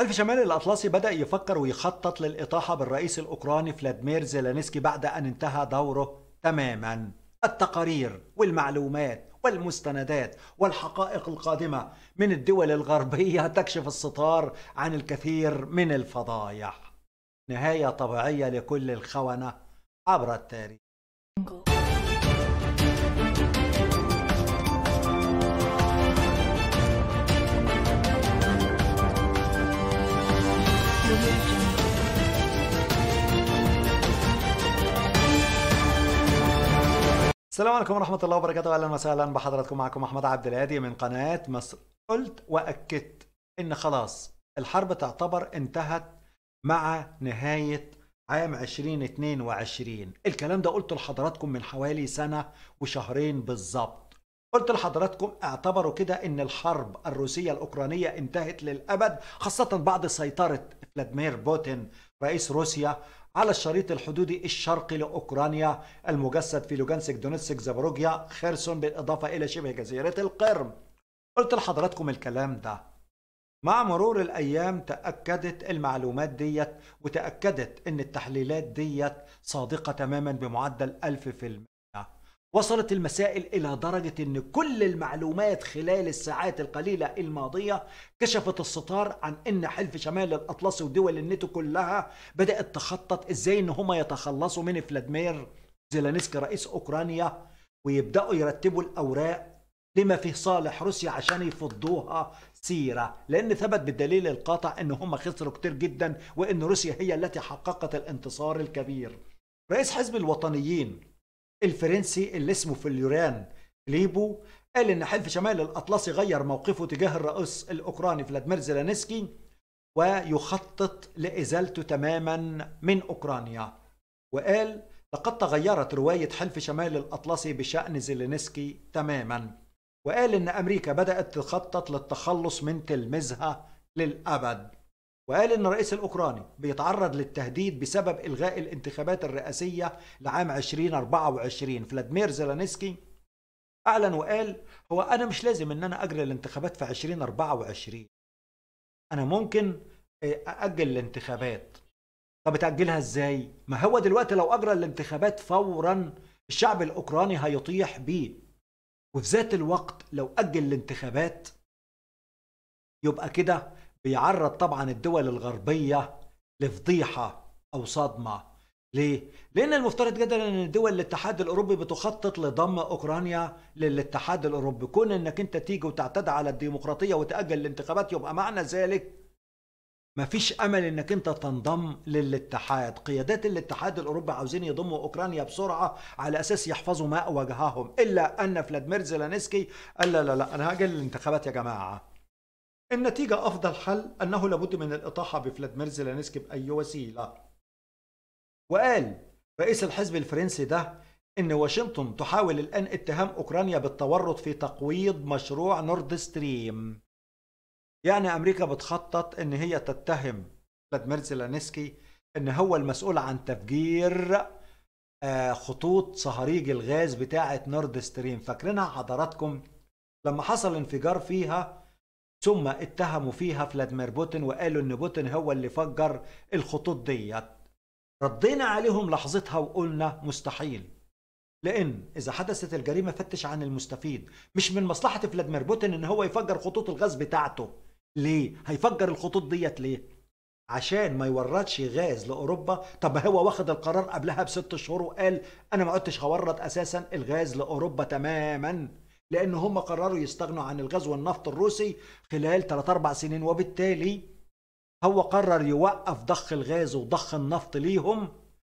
هل في شمال الأطلسي بدأ يفكر ويخطط للإطاحة بالرئيس الأوكراني فلاديمير زيلينسكي بعد أن انتهى دوره تماما التقارير والمعلومات والمستندات والحقائق القادمة من الدول الغربية تكشف الستار عن الكثير من الفضايح نهاية طبيعية لكل الخونة عبر التاريخ السلام عليكم ورحمة الله وبركاته أهلا وسهلا بحضراتكم معكم أحمد عبد الهادي من قناة مصر قلت وأكدت إن خلاص الحرب تعتبر انتهت مع نهاية عام 2022 الكلام ده قلته لحضراتكم من حوالي سنة وشهرين بالظبط قلت لحضراتكم اعتبروا كده ان الحرب الروسية الأوكرانية انتهت للأبد خاصة بعد سيطرة فلاديمير بوتين رئيس روسيا على الشريط الحدودي الشرقي لأوكرانيا المجسد في لوجانسك دونيتسك زابروجيا خيرسون بالإضافة إلى شبه جزيرة القرم قلت لحضراتكم الكلام ده مع مرور الأيام تأكدت المعلومات ديت وتأكدت أن التحليلات ديت صادقة تماما بمعدل 1000% وصلت المسائل إلى درجة أن كل المعلومات خلال الساعات القليلة الماضية كشفت الستار عن أن حلف شمال الأطلسي ودول الناتو كلها بدأت تخطط إزاي أن هم يتخلصوا من فلاديمير زيلانسكي رئيس أوكرانيا ويبدأوا يرتبوا الأوراق لما فيه صالح روسيا عشان يفضوها سيرة لأن ثبت بالدليل القاطع أن هم خسروا كتير جدا وأن روسيا هي التي حققت الانتصار الكبير رئيس حزب الوطنيين الفرنسي اللي اسمه في اليوران ليبو قال إن حلف شمال الأطلسي غير موقفه تجاه الرئيس الأوكراني فلاديمير زيلانسكي ويخطط لإزالته تماما من أوكرانيا وقال لقد تغيرت رواية حلف شمال الأطلسي بشأن زيلانسكي تماما وقال إن أمريكا بدأت تخطط للتخلص من تلميذها للأبد وقال ان الرئيس الاوكراني بيتعرض للتهديد بسبب الغاء الانتخابات الرئاسيه لعام 2024 فلاديمير زيلانسكي اعلن وقال هو انا مش لازم ان انا اجري الانتخابات في 2024 انا ممكن آه، ااجل الانتخابات طب تاجلها ازاي ما هو دلوقتي لو اجرى الانتخابات فورا الشعب الاوكراني هيطيح بيه وفي ذات الوقت لو اجل الانتخابات يبقى كده بيعرض طبعا الدول الغربية لفضيحة أو صدمة ليه؟ لأن المفترض جدا أن دول الاتحاد الأوروبي بتخطط لضم أوكرانيا للاتحاد الأوروبي كون أنك أنت تيجي وتعتدي على الديمقراطية وتأجل الانتخابات يبقى معنى ذلك مفيش امل انك انت تنضم للاتحاد قيادات الاتحاد الاوروبي عاوزين يضموا اوكرانيا بسرعه على اساس يحفظوا ماء وجههم الا ان فلاديمير زيلانسكي قال لا لا لا انا هاجل الانتخابات يا جماعه النتيجة أفضل حل أنه لابد من الإطاحة بفلادمير زيلانسكي بأي وسيلة وقال رئيس الحزب الفرنسي ده إن واشنطن تحاول الآن اتهام أوكرانيا بالتورط في تقويض مشروع نورد ستريم يعني أمريكا بتخطط إن هي تتهم فلادمير زيلانسكي إن هو المسؤول عن تفجير آه، خطوط صهريج الغاز بتاعة نورد ستريم فاكرينها حضراتكم لما حصل انفجار فيها ثم اتهموا فيها فلاديمير بوتين وقالوا ان بوتين هو اللي فجر الخطوط ديت ردينا عليهم لحظتها وقلنا مستحيل لان اذا حدثت الجريمه فتش عن المستفيد مش من مصلحه فلاديمير بوتين ان هو يفجر خطوط الغاز بتاعته ليه هيفجر الخطوط ديت ليه عشان ما يوردش غاز لاوروبا طب هو واخد القرار قبلها بست شهور وقال انا ما قلتش هورد اساسا الغاز لاوروبا تماما لأن هم قرروا يستغنوا عن الغاز والنفط الروسي خلال 3 4 سنين وبالتالي هو قرر يوقف ضخ الغاز وضخ النفط ليهم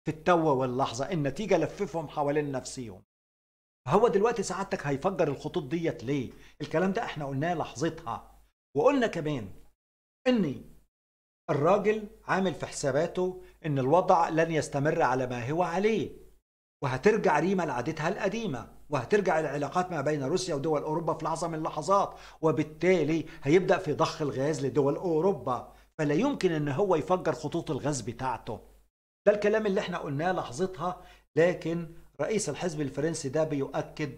في التوة واللحظة النتيجة لففهم حوالين نفسيهم هو دلوقتي سعادتك هيفجر الخطوط ديت ليه الكلام ده احنا قلناه لحظتها وقلنا كمان ان الراجل عامل في حساباته ان الوضع لن يستمر على ما هو عليه وهترجع ريما لعادتها القديمه وهترجع العلاقات ما بين روسيا ودول أوروبا في لحظة من اللحظات وبالتالي هيبدأ في ضخ الغاز لدول أوروبا فلا يمكن أن هو يفجر خطوط الغاز بتاعته ده الكلام اللي احنا قلناه لحظتها لكن رئيس الحزب الفرنسي ده بيؤكد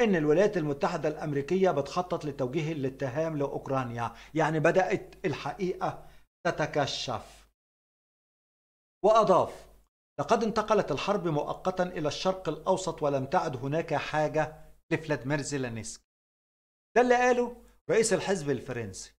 ان الولايات المتحده الامريكيه بتخطط لتوجيه الاتهام لاوكرانيا يعني بدات الحقيقه تتكشف واضاف لقد انتقلت الحرب مؤقتا إلى الشرق الأوسط ولم تعد هناك حاجة لفلادمير زيلانسكي ده اللي قاله رئيس الحزب الفرنسي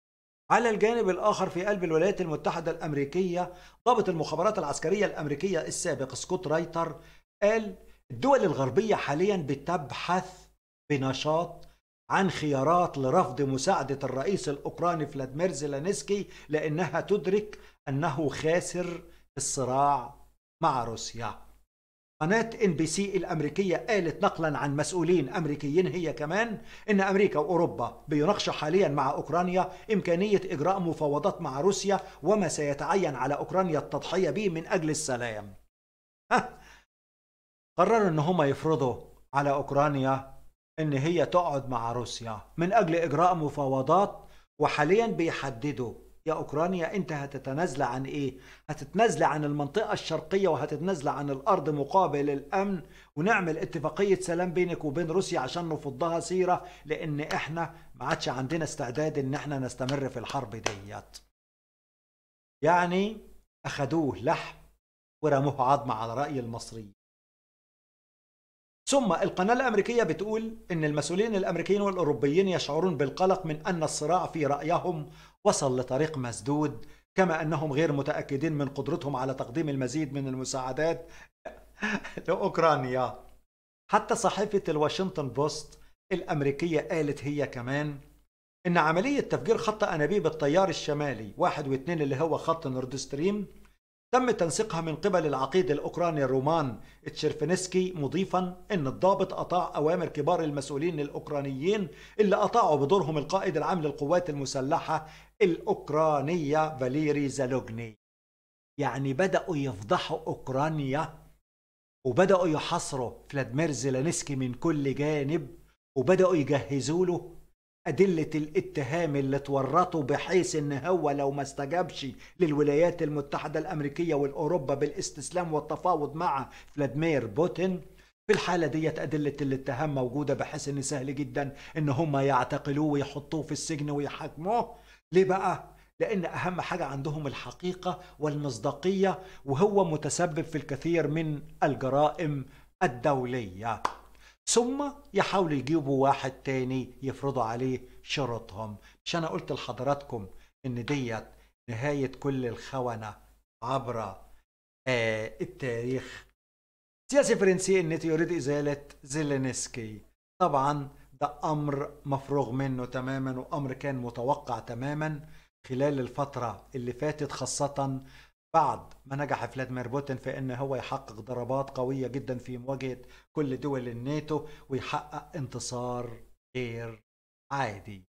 على الجانب الآخر في قلب الولايات المتحدة الأمريكية ضابط المخابرات العسكرية الأمريكية السابق سكوت رايتر قال الدول الغربية حاليا بتبحث بنشاط عن خيارات لرفض مساعدة الرئيس الأوكراني فلاديمير زيلانسكي لأنها تدرك أنه خاسر الصراع مع روسيا قناة ان بي سي الامريكية قالت نقلا عن مسؤولين امريكيين هي كمان ان امريكا واوروبا بيناقشوا حاليا مع اوكرانيا امكانية اجراء مفاوضات مع روسيا وما سيتعين على اوكرانيا التضحية به من اجل السلام. قرروا ان هم يفرضوا على اوكرانيا ان هي تقعد مع روسيا من اجل اجراء مفاوضات وحاليا بيحددوا يا أوكرانيا أنت هتتنازل عن إيه؟ هتتنازل عن المنطقة الشرقية وهتتنازل عن الأرض مقابل الأمن ونعمل اتفاقية سلام بينك وبين روسيا عشان نفضها سيرة لأن إحنا ما عادش عندنا استعداد إن إحنا نستمر في الحرب ديت يعني أخدوه لحم ورموه عظمة على رأي المصريين ثم القناة الأمريكية بتقول إن المسؤولين الأمريكيين والأوروبيين يشعرون بالقلق من أن الصراع في رأيهم وصل لطريق مسدود كما انهم غير متاكدين من قدرتهم على تقديم المزيد من المساعدات لاوكرانيا حتى صحيفه الواشنطن بوست الامريكيه قالت هي كمان ان عمليه تفجير خط انابيب التيار الشمالي واحد واثنين اللي هو خط نورد ستريم تم تنسيقها من قبل العقيد الأوكراني الرومان تشيرفينسكي مضيفا أن الضابط أطاع أوامر كبار المسؤولين الأوكرانيين اللي أطاعوا بدورهم القائد العام للقوات المسلحة الأوكرانية فاليري زالوجني يعني بدأوا يفضحوا أوكرانيا وبدأوا يحاصروا فلادمير زيلانسكي من كل جانب وبدأوا يجهزوا له أدلة الاتهام اللي تورطوا بحيث إن هو لو ما استجابش للولايات المتحدة الأمريكية والأوروبا بالاستسلام والتفاوض مع فلاديمير بوتين في الحالة ديت أدلة الاتهام موجودة بحيث إن سهل جدا إن هم يعتقلوه ويحطوه في السجن ويحاكموه ليه بقى؟ لأن أهم حاجة عندهم الحقيقة والمصداقية وهو متسبب في الكثير من الجرائم الدولية ثم يحاولوا يجيبوا واحد تاني يفرضوا عليه شروطهم مش انا قلت لحضراتكم ان ديت نهاية كل الخونة عبر آه التاريخ سياسي فرنسي ان يريد إزالة زيلينسكي طبعا ده أمر مفروغ منه تماما وأمر كان متوقع تماما خلال الفترة اللي فاتت خاصة بعد ما نجح فلاديمير بوتين في ان هو يحقق ضربات قوية جدا في مواجهة كل دول الناتو ويحقق انتصار غير عادي